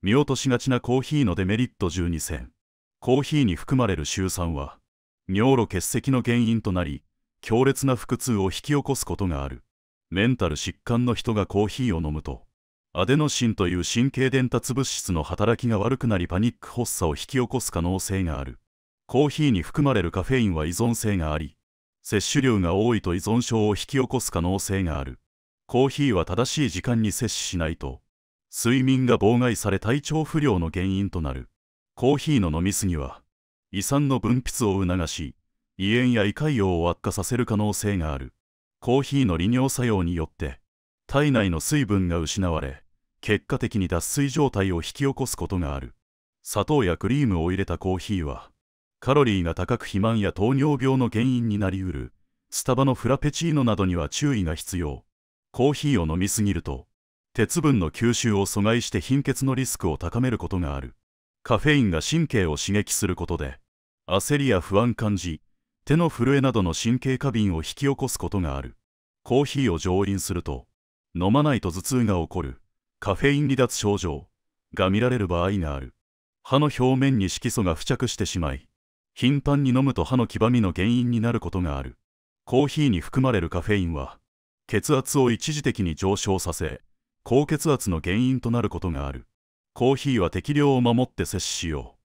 見落としがちなコーヒーのデメリット12選コーヒーに含まれるシュウ酸は尿路結石の原因となり強烈な腹痛を引き起こすことがあるメンタル疾患の人がコーヒーを飲むとアデノシンという神経伝達物質の働きが悪くなりパニック発作を引き起こす可能性があるコーヒーに含まれるカフェインは依存性があり摂取量が多いと依存症を引き起こす可能性があるコーヒーは正しい時間に摂取しないと睡眠が妨害され体調不良の原因となるコーヒーの飲み過ぎは胃酸の分泌を促し胃炎や胃潰瘍を悪化させる可能性があるコーヒーの利尿作用によって体内の水分が失われ結果的に脱水状態を引き起こすことがある砂糖やクリームを入れたコーヒーはカロリーが高く肥満や糖尿病の原因になりうるスタバのフラペチーノなどには注意が必要コーヒーを飲みすぎると鉄分の吸収を阻害して貧血のリスクを高めることがあるカフェインが神経を刺激することで焦りや不安感じ手の震えなどの神経過敏を引き起こすことがあるコーヒーを上飲すると飲まないと頭痛が起こるカフェイン離脱症状が見られる場合がある歯の表面に色素が付着してしまい頻繁に飲むと歯の黄ばみの原因になることがあるコーヒーに含まれるカフェインは血圧を一時的に上昇させ高血圧の原因となることがあるコーヒーは適量を守って摂取しよう